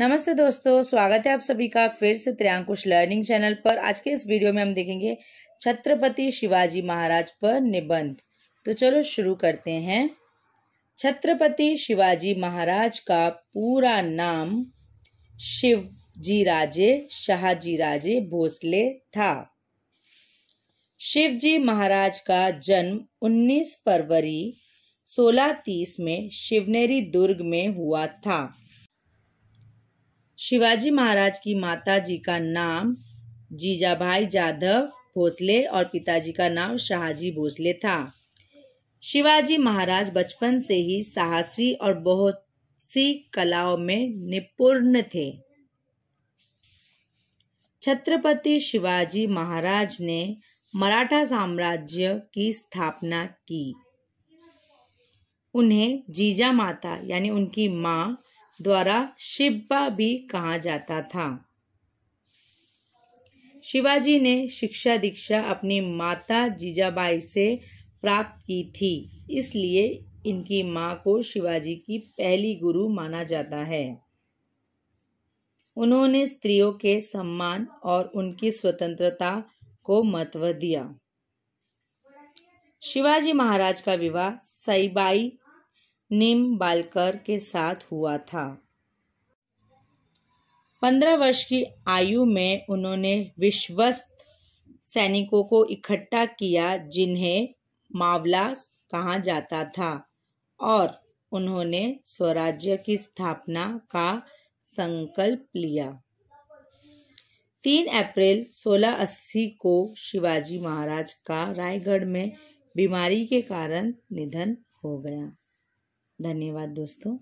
नमस्ते दोस्तों स्वागत है आप सभी का फिर से त्रियांकुश लर्निंग चैनल पर आज के इस वीडियो में हम देखेंगे छत्रपति शिवाजी महाराज पर निबंध तो चलो शुरू करते हैं छत्रपति शिवाजी महाराज का पूरा नाम शिव जी राजे शाहजी राजे भोसले था शिवजी महाराज का जन्म 19 फरवरी 1630 में शिवनेरी दुर्ग में हुआ था शिवाजी महाराज की माता जी का नाम जीजाभाई जाधव भोसले और पिताजी का नाम शाहजी भोसले था शिवाजी महाराज बचपन से ही साहसी और बहुत सी कलाओं में निपुण थे छत्रपति शिवाजी महाराज ने मराठा साम्राज्य की स्थापना की उन्हें जीजा माता यानी उनकी माँ द्वारा शिब्बा भी कहा जाता था शिवाजी ने शिक्षा दीक्षा अपनी माता जीजाबाई से प्राप्त की थी इसलिए इनकी माँ को शिवाजी की पहली गुरु माना जाता है उन्होंने स्त्रियों के सम्मान और उनकी स्वतंत्रता को महत्व दिया शिवाजी महाराज का विवाह सईबाई निम बालकर के साथ हुआ था पंद्रह वर्ष की आयु में उन्होंने विश्वस्त सैनिकों को इकट्ठा किया जिन्हें मावला कहा जाता था और उन्होंने स्वराज्य की स्थापना का संकल्प लिया तीन अप्रैल 1680 को शिवाजी महाराज का रायगढ़ में बीमारी के कारण निधन हो गया धन्यवाद दोस्तों